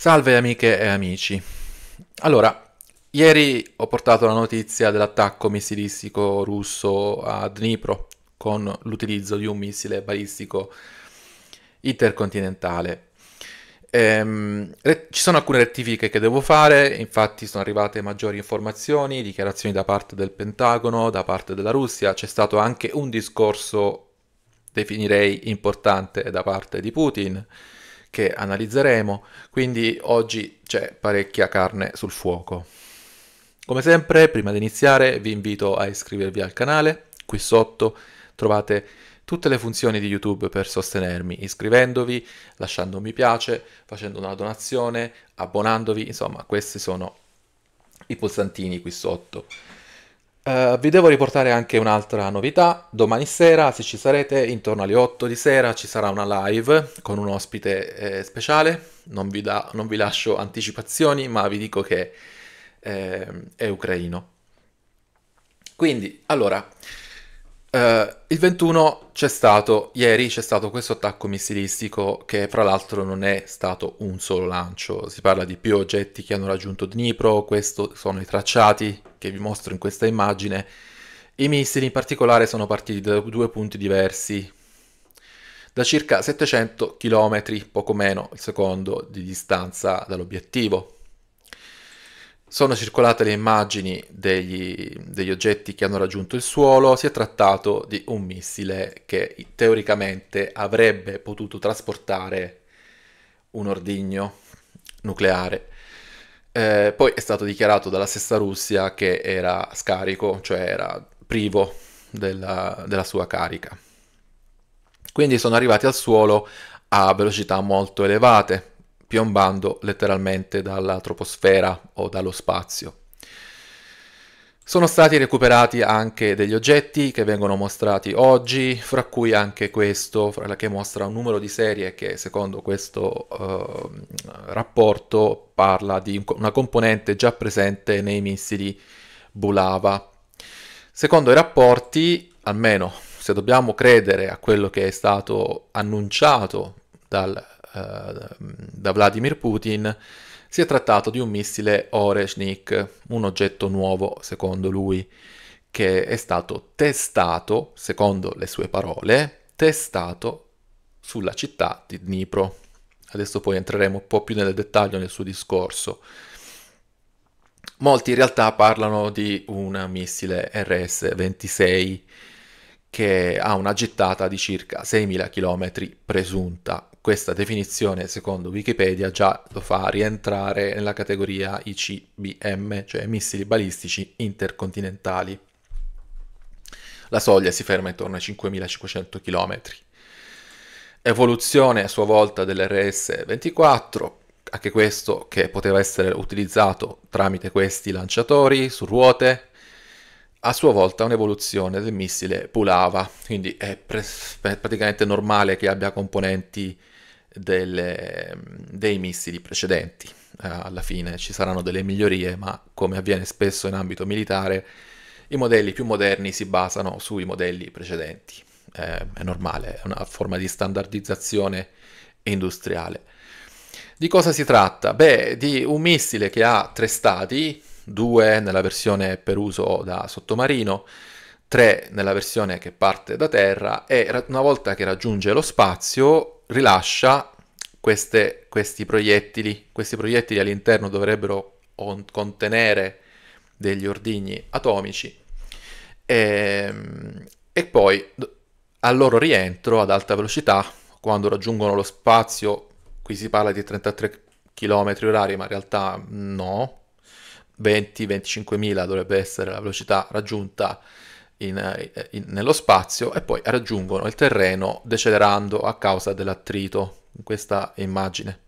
Salve amiche e amici. Allora, ieri ho portato la notizia dell'attacco missilistico russo a Dnipro con l'utilizzo di un missile balistico intercontinentale. Ehm, ci sono alcune rettifiche che devo fare, infatti sono arrivate maggiori informazioni, dichiarazioni da parte del Pentagono, da parte della Russia, c'è stato anche un discorso, definirei, importante da parte di Putin che analizzeremo, quindi oggi c'è parecchia carne sul fuoco. Come sempre, prima di iniziare vi invito a iscrivervi al canale, qui sotto trovate tutte le funzioni di YouTube per sostenermi, iscrivendovi, lasciando un mi piace, facendo una donazione, abbonandovi, insomma questi sono i pulsantini qui sotto. Eh, vi devo riportare anche un'altra novità, domani sera se ci sarete intorno alle 8 di sera ci sarà una live con un ospite eh, speciale, non vi, da, non vi, lascio anticipazioni ma vi dico che eh, è ucraino. Quindi, allora, Uh, il 21 c'è stato, ieri c'è stato questo attacco missilistico che fra l'altro non è stato un solo lancio, si parla di più oggetti che hanno raggiunto Dnipro, questi sono i tracciati che vi mostro in questa immagine. I missili in particolare sono partiti da due punti diversi, da circa 700 km, poco meno il secondo, di distanza dall'obiettivo. Sono circolate le immagini degli, degli, oggetti che hanno raggiunto il suolo, si è trattato di un missile che teoricamente avrebbe potuto trasportare un ordigno nucleare. Eh, poi è stato dichiarato dalla stessa Russia che era scarico, cioè era privo della, della sua carica. Quindi sono arrivati al suolo a velocità molto elevate, piombando letteralmente dalla troposfera o dallo spazio. Sono stati recuperati anche degli oggetti che vengono mostrati oggi, fra cui anche questo, che mostra un numero di serie che secondo questo eh, rapporto parla di una componente già presente nei missili Bulava. Secondo i rapporti, almeno se dobbiamo credere a quello che è stato annunciato dal eh, da Vladimir Putin, si è trattato di un missile Oreshnik, un oggetto nuovo secondo lui, che è stato testato, secondo le sue parole, testato sulla città di Dnipro. Adesso poi entreremo un po' più nel dettaglio nel suo discorso. Molti in realtà parlano di un missile RS-26 che ha una gittata di circa 6.000 km presunta, questa definizione, secondo Wikipedia, già lo fa rientrare nella categoria ICBM, cioè missili balistici intercontinentali. La soglia si ferma intorno ai 5.500 km. Evoluzione a sua volta dell'RS-24, anche questo che poteva essere utilizzato tramite questi lanciatori su ruote, a sua volta un'evoluzione del missile Pulava, quindi è pre- praticamente normale che abbia componenti delle, ehm, dei missili precedenti. Eh, alla fine ci saranno delle migliorie, ma come avviene spesso in ambito militare, i modelli più moderni si basano sui modelli precedenti. Eh, è normale, è una forma di standardizzazione industriale. Di cosa si tratta? Beh, di un missile che ha tre stati, due nella versione per uso da sottomarino, tre nella versione che parte da terra e una volta che raggiunge lo spazio rilascia queste, questi proiettili. Questi proiettili all'interno dovrebbero on- contenere degli ordigni atomici e, ehm, e poi al loro rientro ad alta velocità, quando raggiungono lo spazio, qui si parla di 33 km orari, ma in realtà no, 20-25 mila dovrebbe essere la velocità raggiunta in, in, nello spazio e poi raggiungono il terreno decelerando a causa dell'attrito. In questa immagine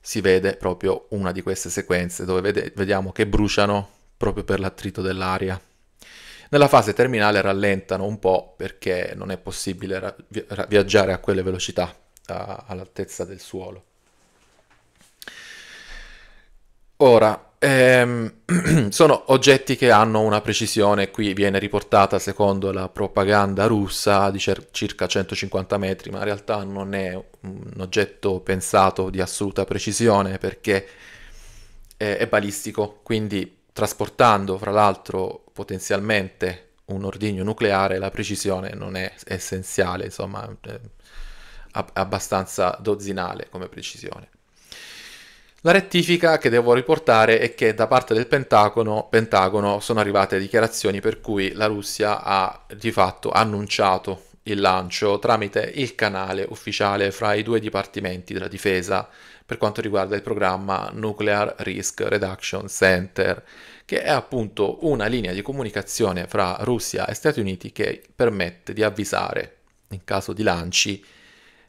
si vede proprio una di queste sequenze dove vede, vediamo che bruciano proprio per l'attrito dell'aria. Nella fase terminale rallentano un po' perché non è possibile viaggiare a quelle velocità all'altezza del suolo. Ora, Ehm, sono oggetti che hanno una precisione, qui viene riportata secondo la propaganda russa di cer- circa 150 metri, ma in realtà non è un oggetto pensato di assoluta precisione perché è, è balistico, quindi trasportando fra l'altro potenzialmente un ordigno nucleare la precisione non è essenziale, insomma, è abbastanza dozzinale come precisione. La rettifica che devo riportare è che da parte del Pentagono, Pentagono sono arrivate dichiarazioni per cui la Russia ha di fatto annunciato il lancio tramite il canale ufficiale fra i due dipartimenti della difesa per quanto riguarda il programma Nuclear Risk Reduction Center, che è appunto una linea di comunicazione fra Russia e Stati Uniti che permette di avvisare in caso di lanci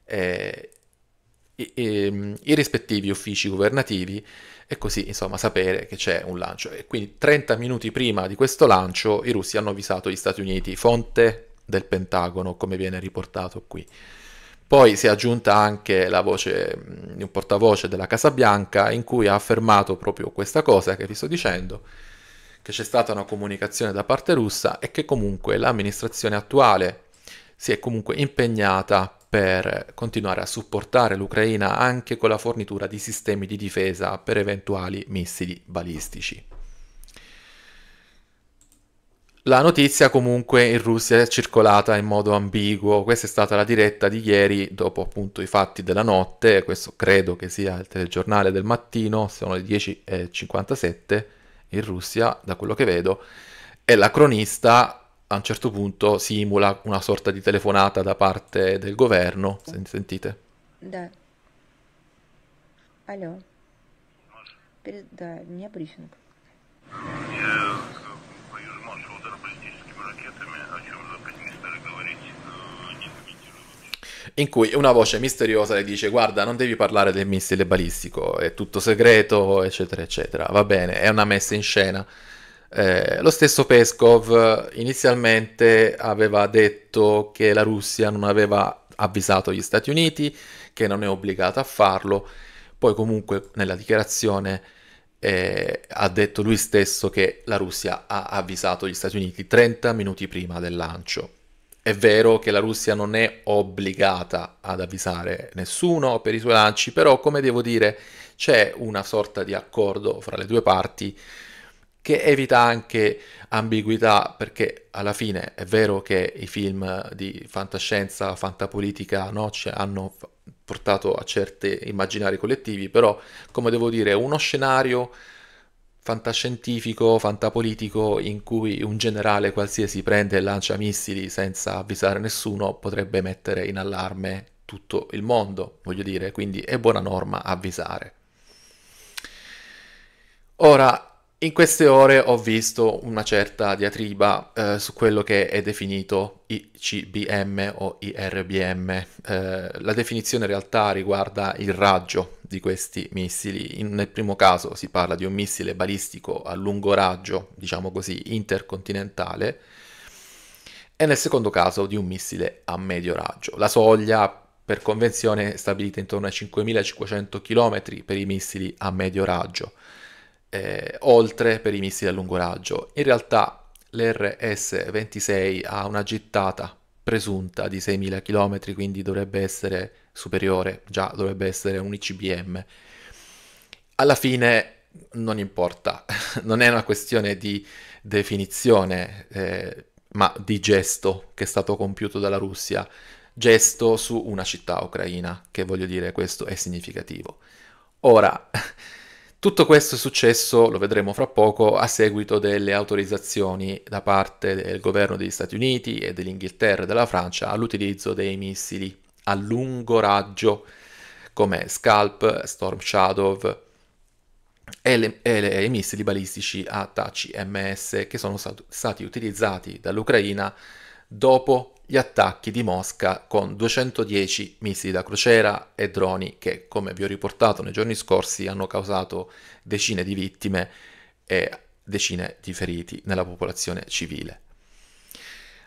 eh, i, i, i rispettivi uffici governativi e così insomma sapere che c'è un lancio. E quindi 30 minuti prima di questo lancio i russi hanno avvisato gli Stati Uniti, fonte del Pentagono come viene riportato qui. Poi si è aggiunta anche la voce di un portavoce della Casa Bianca in cui ha affermato proprio questa cosa che vi sto dicendo, che c'è stata una comunicazione da parte russa e che comunque l'amministrazione attuale si è comunque impegnata per continuare a supportare l'Ucraina anche con la fornitura di sistemi di difesa per eventuali missili balistici. La notizia comunque in Russia è circolata in modo ambiguo, questa è stata la diretta di ieri dopo appunto i fatti della notte, questo credo che sia il telegiornale del mattino, sono le 10.57 in Russia da quello che vedo, e la cronista a un certo punto simula una sorta di telefonata da parte del governo. Sentite. Да. Алло. Перед... Да, у меня in cui una voce misteriosa le dice guarda non devi parlare del missile balistico, è tutto segreto, eccetera, eccetera. Va bene, è una messa in scena eh, lo stesso Peskov eh, inizialmente aveva detto che la Russia non aveva avvisato gli Stati Uniti, che non è obbligata a farlo, poi comunque nella dichiarazione eh, ha detto lui stesso che la Russia ha avvisato gli Stati Uniti 30 minuti prima del lancio. È vero che la Russia non è obbligata ad avvisare nessuno per i suoi lanci, però come devo dire c'è una sorta di accordo fra le due parti che evita anche ambiguità perché alla fine è vero che i film di fantascienza, fantapolitica, no, hanno portato a certi immaginari collettivi, però come devo dire uno scenario fantascientifico, fantapolitico in cui un generale qualsiasi prende e lancia missili senza avvisare nessuno potrebbe mettere in allarme tutto il mondo, voglio dire, quindi è buona norma avvisare. Ora, in queste ore ho visto una certa diatriba eh, su quello che è definito ICBM o IRBM. Eh, la definizione in realtà riguarda il raggio di questi missili. In, nel primo caso si parla di un missile balistico a lungo raggio, diciamo così, intercontinentale, e nel secondo caso di un missile a medio raggio. La soglia per convenzione è stabilita intorno ai 5500 km per i missili a medio raggio eh, oltre per i missili a lungo raggio. In realtà l'RS-26 ha una gittata presunta di 6.000 km, quindi dovrebbe essere superiore, già dovrebbe essere un ICBM. Alla fine non importa, non è una questione di definizione, eh, ma di gesto che è stato compiuto dalla Russia, gesto su una città ucraina, che voglio dire questo è significativo. Ora, Tutto questo è successo, lo vedremo fra poco, a seguito delle autorizzazioni da parte del governo degli Stati Uniti e dell'Inghilterra e della Francia all'utilizzo dei missili a lungo raggio come Scalp, Storm Shadow e, le, e, le, i missili balistici a TACI-MS che sono stati utilizzati dall'Ucraina dopo gli attacchi di Mosca con 210 missili da crociera e droni che, come vi ho riportato nei giorni scorsi, hanno causato decine di vittime e decine di feriti nella popolazione civile.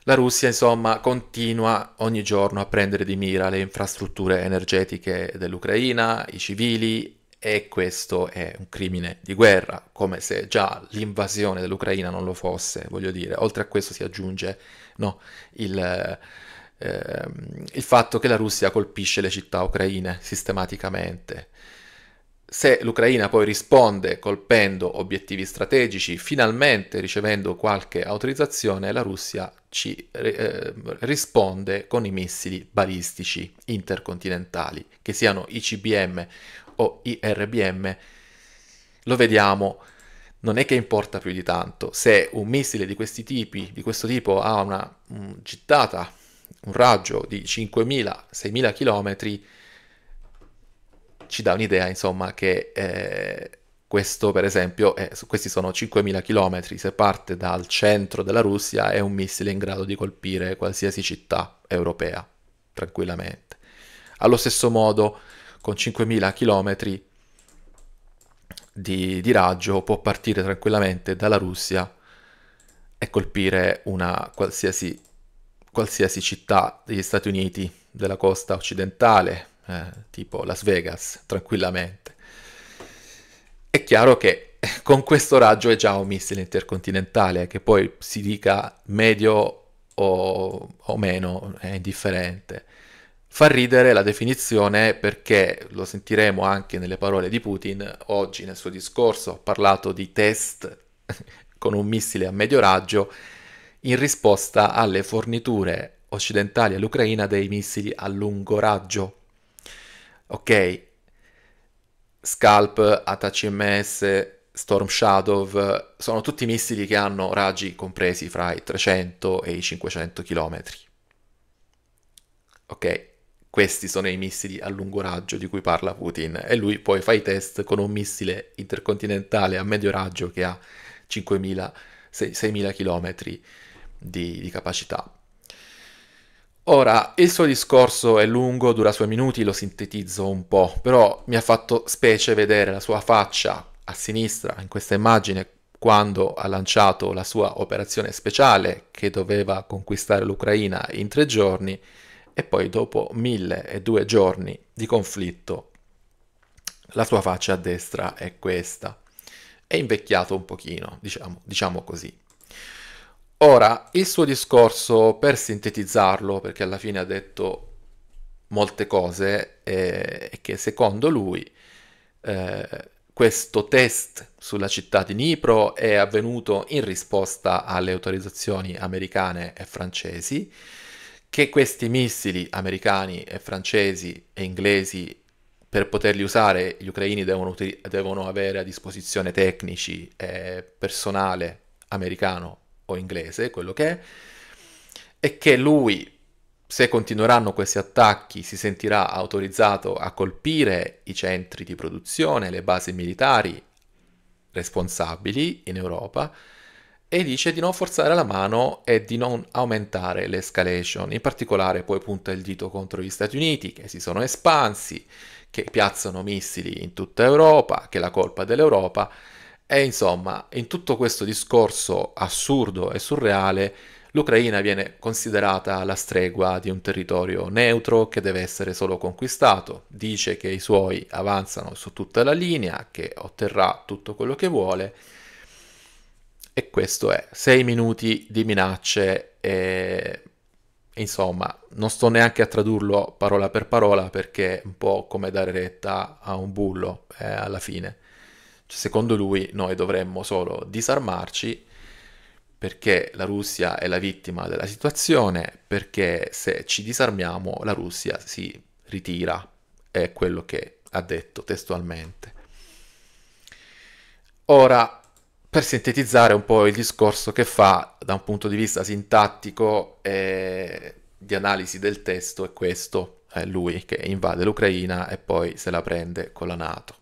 La Russia, insomma, continua ogni giorno a prendere di mira le infrastrutture energetiche dell'Ucraina, i civili e questo è un crimine di guerra, come se già l'invasione dell'Ucraina non lo fosse, voglio dire. Oltre a questo si aggiunge no, il, eh, il fatto che la Russia colpisce le città ucraine sistematicamente. Se l'Ucraina poi risponde colpendo obiettivi strategici, finalmente ricevendo qualche autorizzazione, la Russia ci eh, risponde con i missili balistici intercontinentali, che siano ICBM o IRBM, lo vediamo, non è che importa più di tanto. Se un missile di questi tipi, di questo tipo, ha una gittata, un raggio di 5.000-6.000 km, ci dà un'idea, insomma, che eh, questo, per esempio, è, questi sono 5.000 km, se parte dal centro della Russia è un missile in grado di colpire qualsiasi città europea, tranquillamente. Allo stesso modo, con 5.000 km di, di raggio può partire tranquillamente dalla Russia e colpire una qualsiasi, qualsiasi città degli Stati Uniti della costa occidentale, eh, tipo Las Vegas, tranquillamente. È chiaro che con questo raggio è già un missile intercontinentale, che poi si dica medio o, o meno è indifferente. Fa ridere la definizione perché lo sentiremo anche nelle parole di Putin. Oggi nel suo discorso ha parlato di test con un missile a medio raggio in risposta alle forniture occidentali all'Ucraina dei missili a lungo raggio. Ok, Scalp, ATACMS, Storm Shadow sono tutti missili che hanno raggi compresi fra i 300 e i 500 km. Ok, questi sono i missili a lungo raggio di cui parla Putin e lui poi fa i test con un missile intercontinentale a medio raggio che ha 5.000, 6.000 km di, di capacità. Ora, il suo discorso è lungo, dura suoi minuti, lo sintetizzo un po', però mi ha fatto specie vedere la sua faccia a sinistra in questa immagine quando ha lanciato la sua operazione speciale che doveva conquistare l'Ucraina in tre giorni e poi dopo mille e due giorni di conflitto la sua faccia a destra è questa. È invecchiato un pochino, diciamo, diciamo così. Ora, il suo discorso, per sintetizzarlo, perché alla fine ha detto molte cose, è che secondo lui eh, questo test sulla città di Nipro è avvenuto in risposta alle autorizzazioni americane e francesi, che questi missili americani e francesi e inglesi per poterli usare gli ucraini devono, devono avere a disposizione tecnici e personale americano o inglese, quello che è, e che lui se continueranno questi attacchi si sentirà autorizzato a colpire i centri di produzione, le basi militari responsabili in Europa e dice di non forzare la mano e di non aumentare l'escalation. In particolare poi punta il dito contro gli Stati Uniti che si sono espansi, che piazzano missili in tutta Europa, che è la colpa dell'Europa e insomma, in tutto questo discorso assurdo e surreale, l'Ucraina viene considerata la stregua di un territorio neutro che deve essere solo conquistato. Dice che i suoi avanzano su tutta la linea, che otterrà tutto quello che vuole e questo è 6 minuti di minacce e insomma non sto neanche a tradurlo parola per parola perché è un po' come dare retta a un bullo eh, alla fine. Cioè, secondo lui noi dovremmo solo disarmarci perché la Russia è la vittima della situazione, perché se ci disarmiamo la Russia si ritira, è quello che ha detto testualmente. Ora, per sintetizzare un po' il discorso che fa da un punto di vista sintattico e di analisi del testo è questo, è lui che invade l'Ucraina e poi se la prende con la Nato.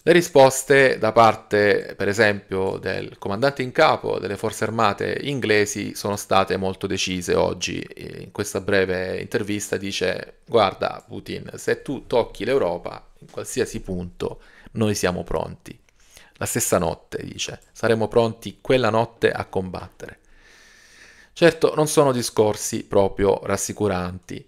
Le risposte da parte, per esempio, del comandante in capo delle forze armate inglesi sono state molto decise oggi. In questa breve intervista dice, guarda Putin, se tu tocchi l'Europa in qualsiasi punto, noi siamo pronti. La stessa notte, dice, saremo pronti quella notte a combattere. Certo, non sono discorsi proprio rassicuranti.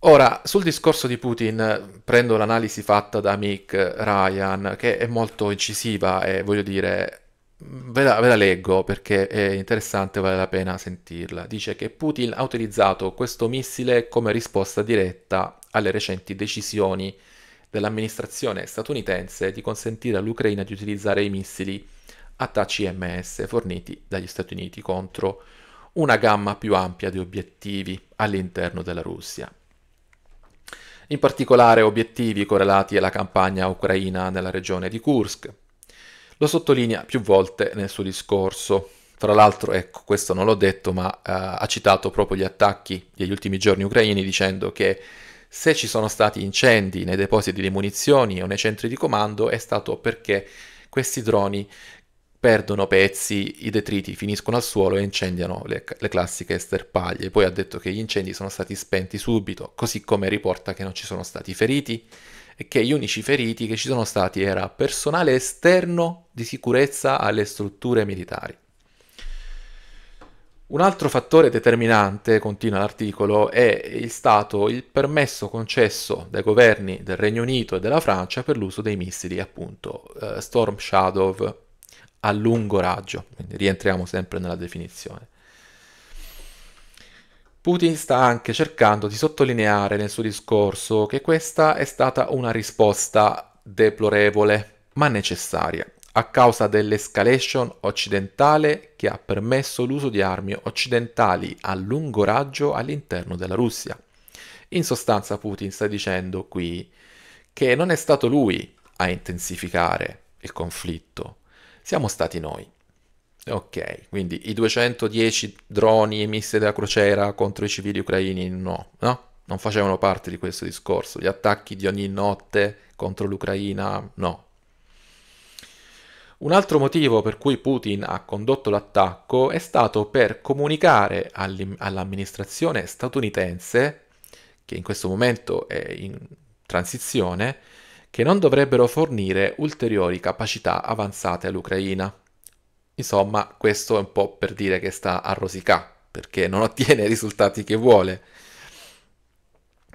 Ora, sul discorso di Putin prendo l'analisi fatta da Mick Ryan, che è molto incisiva e voglio dire, Ve la, ve la, leggo perché è interessante, e vale la pena sentirla. Dice che Putin ha utilizzato questo missile come risposta diretta alle recenti decisioni dell'amministrazione statunitense di consentire all'Ucraina di utilizzare i missili ATACMS forniti dagli Stati Uniti contro una gamma più ampia di obiettivi all'interno della Russia. In particolare obiettivi correlati alla campagna ucraina nella regione di Kursk. Lo sottolinea più volte nel suo discorso. Tra l'altro, ecco, questo non l'ho detto, ma eh, ha citato proprio gli attacchi degli ultimi giorni ucraini dicendo che se ci sono stati incendi nei depositi di munizioni o nei centri di comando è stato perché questi droni perdono pezzi, i detriti finiscono al suolo e incendiano le, le, classiche sterpaglie. Poi ha detto che gli incendi sono stati spenti subito, così come riporta che non ci sono stati feriti e che gli unici feriti che ci sono stati era personale esterno di sicurezza alle strutture militari. Un altro fattore determinante, continua l'articolo, è stato il permesso concesso dai governi del Regno Unito e della Francia per l'uso dei missili, appunto, eh, Storm Shadow a lungo raggio, quindi rientriamo sempre nella definizione. Putin sta anche cercando di sottolineare nel suo discorso che questa è stata una risposta deplorevole, ma necessaria a causa dell'escalation occidentale che ha permesso l'uso di armi occidentali a lungo raggio all'interno della Russia. In sostanza Putin sta dicendo qui che non è stato lui a intensificare il conflitto, siamo stati noi. Ok, quindi i 210 droni emessi dalla crociera contro i civili ucraini no, no? Non facevano parte di questo discorso. Gli attacchi di ogni notte contro l'Ucraina no, un altro motivo per cui Putin ha condotto l'attacco è stato per comunicare all'amministrazione statunitense, che in questo momento è in transizione, che non dovrebbero fornire ulteriori capacità avanzate all'Ucraina. Insomma, questo è un po' per dire che sta a rosicà, perché non ottiene i risultati che vuole.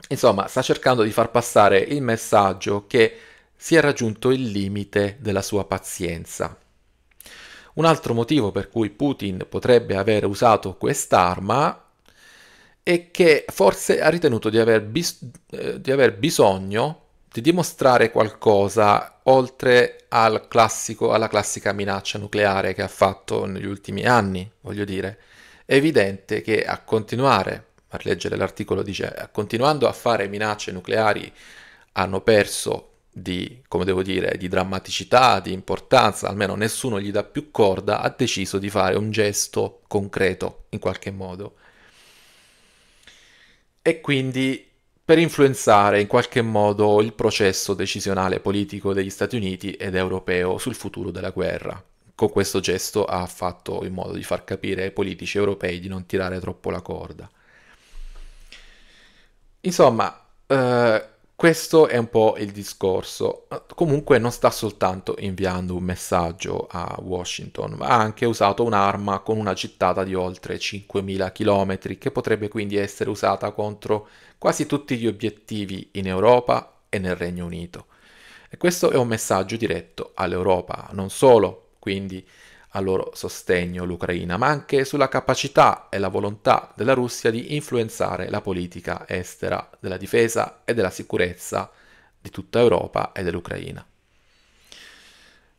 Insomma, sta cercando di far passare il messaggio che si è raggiunto il limite della sua pazienza. Un altro motivo per cui Putin potrebbe aver usato quest'arma è che forse ha ritenuto di aver, bis- eh, di aver bisogno di dimostrare qualcosa oltre al classico, alla classica minaccia nucleare che ha fatto negli ultimi anni, voglio dire. È evidente che a continuare, a leggere l'articolo dice, continuando a fare minacce nucleari hanno perso di, come devo dire, di drammaticità, di importanza, almeno nessuno gli dà più corda, ha deciso di fare un gesto concreto in qualche modo. E quindi per influenzare in qualche modo il processo decisionale politico degli Stati Uniti ed europeo sul futuro della guerra. Con questo gesto ha fatto in modo di far capire ai politici europei di non tirare troppo la corda. Insomma, eh, questo è un po' il discorso. Comunque non sta soltanto inviando un messaggio a Washington, ma ha anche usato un'arma con una gittata di oltre 5.000 km, che potrebbe quindi essere usata contro quasi tutti gli obiettivi in Europa e nel Regno Unito. E questo è un messaggio diretto all'Europa, non solo, quindi a loro sostegno l'Ucraina, ma anche sulla capacità e la volontà della Russia di influenzare la politica estera della difesa e della sicurezza di tutta Europa e dell'Ucraina.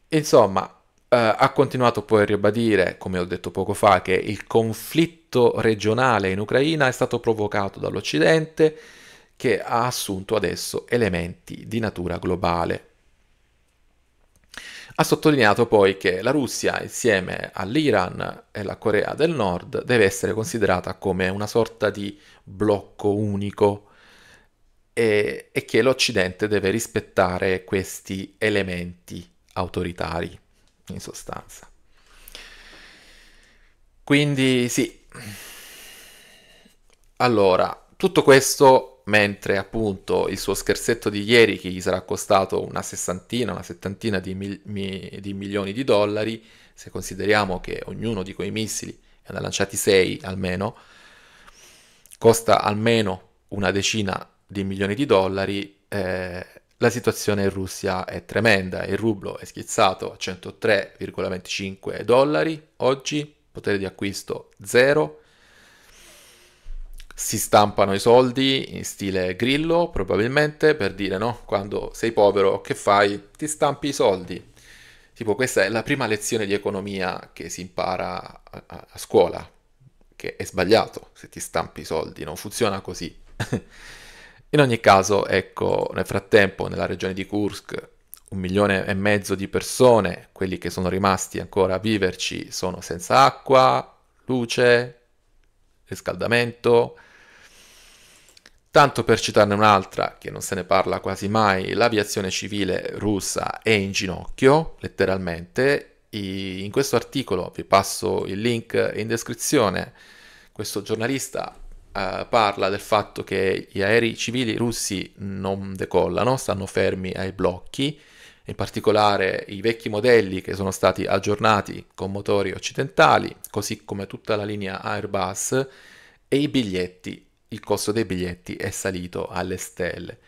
Insomma, eh, ha continuato poi a ribadire, come ho detto poco fa, che il conflitto regionale in Ucraina è stato provocato dall'Occidente che ha assunto adesso elementi di natura globale ha sottolineato poi che la Russia, insieme all'Iran e alla Corea del Nord, deve essere considerata come una sorta di blocco unico e, e che l'Occidente deve rispettare questi elementi autoritari, in sostanza. Quindi sì. Allora, tutto questo mentre appunto il suo scherzetto di ieri, che gli sarà costato una sessantina, una settantina di, mil- mi- di milioni di dollari, se consideriamo che ognuno di quei missili, ne ha lanciati 6 almeno, costa almeno una decina di milioni di dollari, eh, la situazione in Russia è tremenda, il rublo è schizzato a 103,25 dollari oggi, potere di acquisto 0, si stampano i soldi in stile grillo, probabilmente, per dire no, quando sei povero che fai? Ti stampi i soldi. Tipo questa è la prima lezione di economia che si impara a, a, scuola, che è sbagliato se ti stampi i soldi, non funziona così. in ogni caso, ecco, nel frattempo nella regione di Kursk un milione e mezzo di persone, quelli che sono rimasti ancora a viverci, sono senza acqua, luce, riscaldamento, Tanto per citarne un'altra, che non se ne parla quasi mai, l'aviazione civile russa è in ginocchio, letteralmente. in questo articolo, vi passo il link in descrizione, questo giornalista eh, parla del fatto che gli aerei civili russi non decollano, stanno fermi ai blocchi, in particolare i vecchi modelli che sono stati aggiornati con motori occidentali, così come tutta la linea Airbus, e i biglietti il costo dei biglietti è salito alle stelle.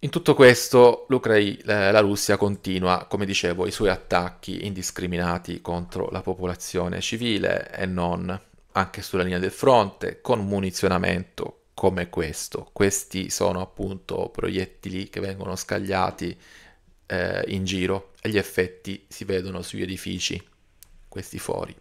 In tutto questo la Russia continua, come dicevo, i suoi attacchi indiscriminati contro la popolazione civile e non anche sulla linea del fronte, con munizionamento come questo. Questi sono appunto proiettili che vengono scagliati eh, in giro e gli effetti si vedono sugli edifici, questi fori.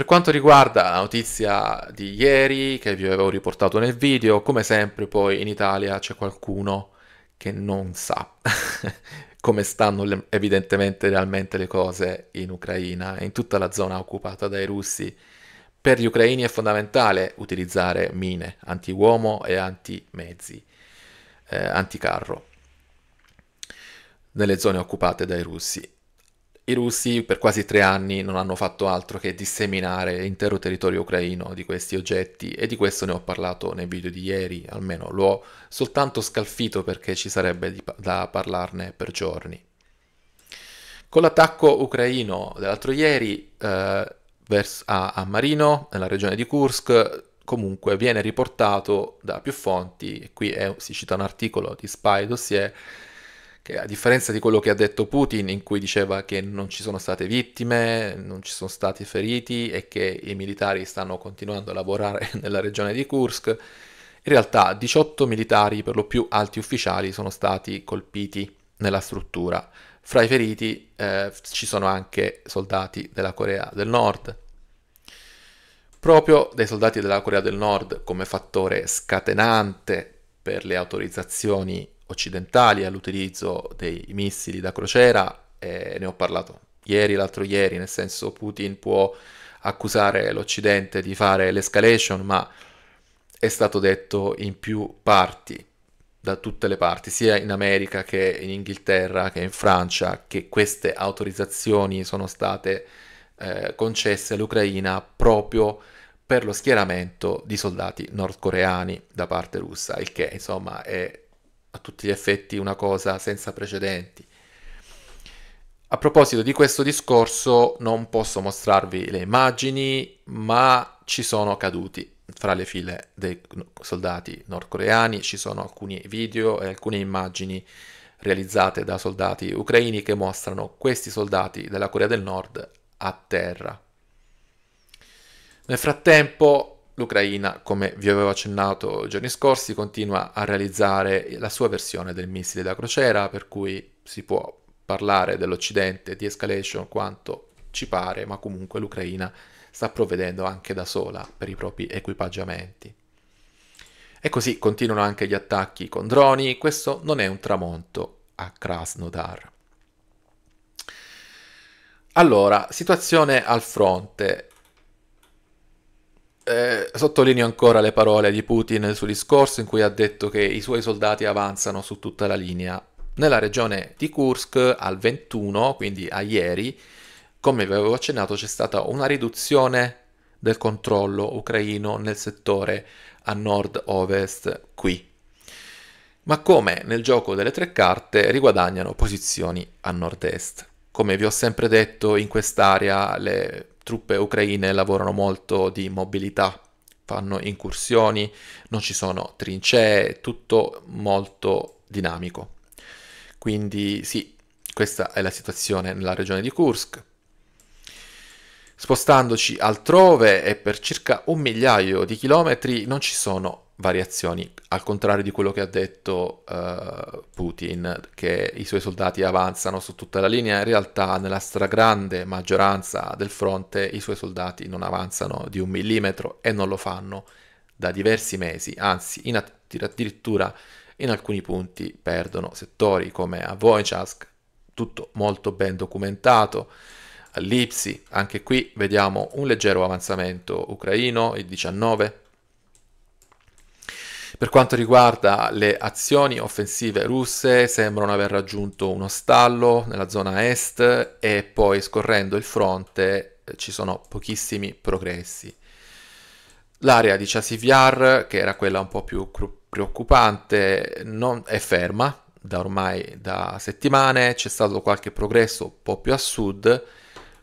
Per quanto riguarda la notizia di ieri che vi avevo riportato nel video, come sempre poi in Italia c'è qualcuno che non sa come stanno le, evidentemente realmente le cose in Ucraina e in tutta la zona occupata dai russi. Per gli ucraini è fondamentale utilizzare mine anti-uomo e anti-mezzi, eh, anticarro, nelle zone occupate dai russi i russi per quasi tre anni non hanno fatto altro che disseminare l'intero territorio ucraino di questi oggetti e di questo ne ho parlato nel video di ieri, almeno l'ho soltanto scalfito perché ci sarebbe da parlarne per giorni. Con l'attacco ucraino dell'altro ieri eh, vers- a-, a Marino, nella regione di Kursk, comunque viene riportato da più fonti, e qui è, si cita un articolo di Spy Dossier, che a differenza di quello che ha detto Putin, in cui diceva che non ci sono state vittime, non ci sono stati feriti e che i militari stanno continuando a lavorare nella regione di Kursk, in realtà 18 militari, per lo più alti ufficiali, sono stati colpiti nella struttura. Fra i feriti eh, ci sono anche soldati della Corea del Nord. Proprio dei soldati della Corea del Nord come fattore scatenante per le autorizzazioni occidentali all'utilizzo dei missili da crociera, eh, ne ho parlato ieri, l'altro ieri, nel senso Putin può accusare l'Occidente di fare l'escalation, ma è stato detto in più parti, da tutte le parti, sia in America che in Inghilterra che in Francia, che queste autorizzazioni sono state eh, concesse all'Ucraina proprio per lo schieramento di soldati nordcoreani da parte russa, il che insomma è a tutti gli effetti una cosa senza precedenti. A proposito di questo discorso, non posso mostrarvi le immagini, ma ci sono caduti fra le file dei soldati nordcoreani, ci sono alcuni video e alcune immagini realizzate da soldati ucraini che mostrano questi soldati della Corea del Nord a terra. Nel frattempo L'Ucraina, come vi avevo accennato giorni scorsi, continua a realizzare la sua versione del missile da crociera, per cui si può parlare dell'Occidente di escalation quanto ci pare, ma comunque l'Ucraina sta provvedendo anche da sola per i propri equipaggiamenti. E così continuano anche gli attacchi con droni, questo non è un tramonto a Krasnodar. Allora, situazione al fronte eh, sottolineo ancora le parole di Putin nel suo discorso in cui ha detto che i suoi soldati avanzano su tutta la linea. Nella regione di Kursk al 21, quindi a ieri, come vi avevo accennato, c'è stata una riduzione del controllo ucraino nel settore a nord-ovest qui. Ma come nel gioco delle tre carte riguadagnano posizioni a nord-est. Come vi ho sempre detto, in quest'area le truppe ucraine lavorano molto di mobilità, fanno incursioni, non ci sono trincee, tutto molto dinamico. Quindi sì, questa è la situazione nella regione di Kursk. Spostandoci altrove e per circa un migliaio di chilometri non ci sono variazioni, al contrario di quello che ha detto uh, Putin, che i suoi soldati avanzano su tutta la linea, in realtà nella stragrande maggioranza del fronte i suoi soldati non avanzano di un millimetro e non lo fanno da diversi mesi, anzi in att- addirittura in alcuni punti perdono settori come a Wojciech, tutto molto ben documentato. All'Ipsi, anche qui vediamo un leggero avanzamento ucraino, il 19, per quanto riguarda le azioni offensive russe, sembrano aver raggiunto uno stallo nella zona est e poi scorrendo il fronte eh, ci sono pochissimi progressi. L'area di Chasiviar, che era quella un po' più preoccupante, non è ferma da ormai da settimane, c'è stato qualche progresso un po' più a sud,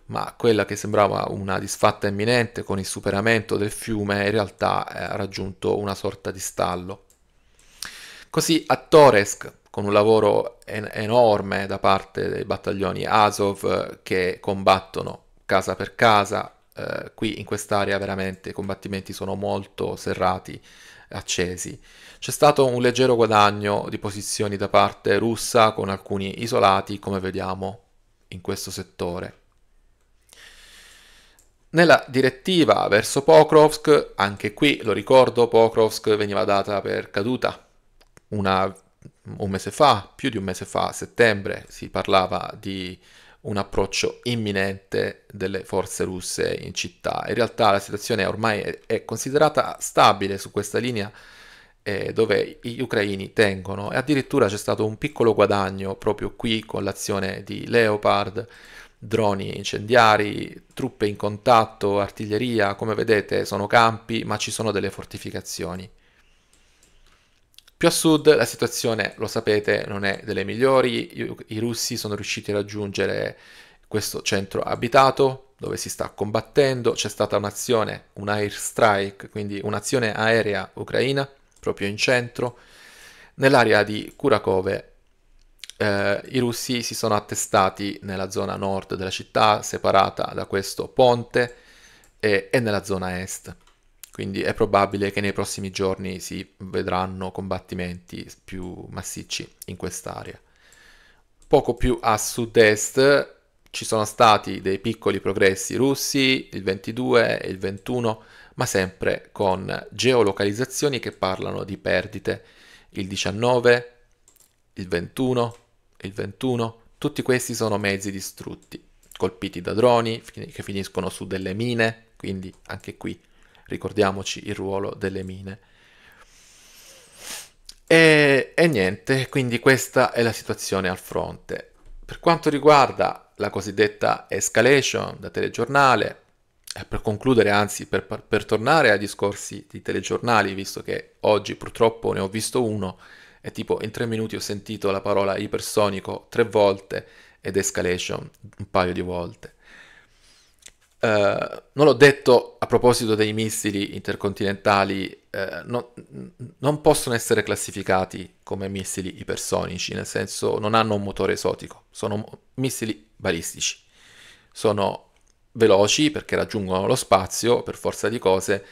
ma quella che sembrava una disfatta imminente con il superamento del fiume in realtà eh, ha raggiunto una sorta di stallo. Così a Toresk, con un lavoro en- enorme da parte dei battaglioni Azov eh, che combattono casa per casa, eh, qui in quest'area veramente i combattimenti sono molto serrati, accesi. C'è stato un leggero guadagno di posizioni da parte russa con alcuni isolati, come vediamo in questo settore. Nella direttiva verso Pokrovsk, anche qui lo ricordo, Pokrovsk veniva data per caduta una, un mese fa, più di un mese fa, a settembre, si parlava di un approccio imminente delle forze russe in città. In realtà la situazione ormai è considerata stabile su questa linea eh, dove gli ucraini tengono e addirittura c'è stato un piccolo guadagno proprio qui con l'azione di Leopard droni incendiari, truppe in contatto, artiglieria, come vedete sono campi ma ci sono delle fortificazioni. Più a sud la situazione, lo sapete, non è delle migliori, i russi sono riusciti a raggiungere questo centro abitato dove si sta combattendo, c'è stata un'azione, un airstrike, quindi un'azione aerea ucraina proprio in centro, nell'area di Kurakove eh, i russi si sono attestati nella zona nord della città, separata da questo ponte, e, e nella zona est. Quindi è probabile che nei prossimi giorni si vedranno combattimenti più massicci in quest'area. Poco più a sud-est ci sono stati dei piccoli progressi russi, il 22 e il 21, ma sempre con geolocalizzazioni che parlano di perdite il 19, il 21, il 21, tutti questi sono mezzi distrutti, colpiti da droni che finiscono su delle mine, quindi anche qui ricordiamoci il ruolo delle mine. E, e, niente, quindi questa è la situazione al fronte. Per quanto riguarda la cosiddetta escalation da telegiornale, eh, per concludere, anzi per, per tornare ai discorsi di telegiornali, visto che oggi purtroppo ne ho visto uno, e tipo in tre minuti ho sentito la parola ipersonico tre volte ed escalation un paio di volte. Uh, non l'ho detto a proposito dei missili intercontinentali, uh, eh, no, non possono essere classificati come missili ipersonici, nel senso non hanno un motore esotico, sono missili balistici, sono veloci perché raggiungono lo spazio per forza di cose,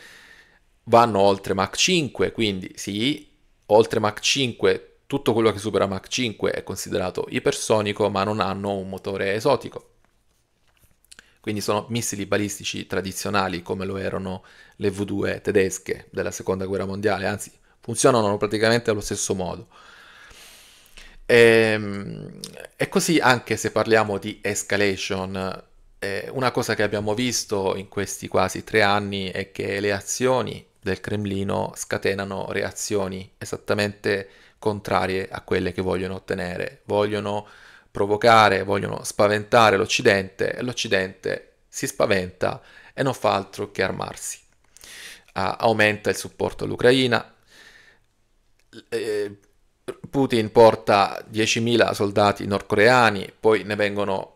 vanno oltre Mach 5, quindi sì, oltre Mach 5 tutto quello che supera Mach 5 è considerato ipersonico ma non hanno un motore esotico. Quindi sono missili balistici tradizionali come lo erano le V2 tedesche della seconda guerra mondiale, anzi funzionano praticamente allo stesso modo. E, ehm, e così anche se parliamo di escalation, eh, una cosa che abbiamo visto in questi quasi tre anni è che le azioni del Cremlino scatenano reazioni esattamente contrarie a quelle che vogliono ottenere. Vogliono provocare, vogliono spaventare l'Occidente e l'Occidente si spaventa e non fa altro che armarsi. Uh, aumenta il supporto all'Ucraina. Eh, Putin porta 10.000 soldati nordcoreani, poi ne vengono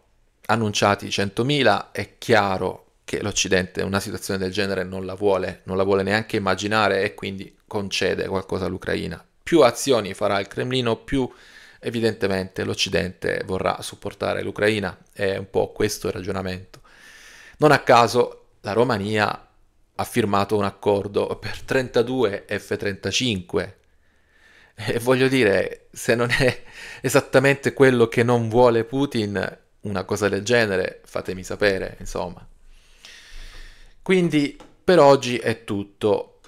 annunciati 100.000, è chiaro che l'Occidente una situazione del genere non la vuole, non la vuole neanche immaginare e quindi concede qualcosa all'Ucraina. Più azioni farà il Cremlino, più evidentemente l'Occidente vorrà supportare l'Ucraina, è un po' questo il ragionamento. Non a caso la Romania ha firmato un accordo per 32 F-35 e voglio dire, se non è esattamente quello che non vuole Putin, una cosa del genere, fatemi sapere, insomma. Quindi per oggi è tutto.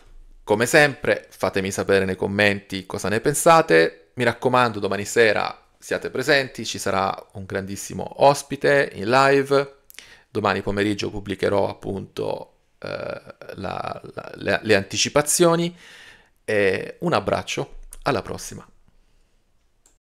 Come sempre, fatemi sapere nei commenti cosa ne pensate. Mi raccomando, domani sera siate presenti, ci sarà un grandissimo ospite in live. Domani pomeriggio pubblicherò appunto eh, la, la, le, le anticipazioni. E un abbraccio, alla prossima.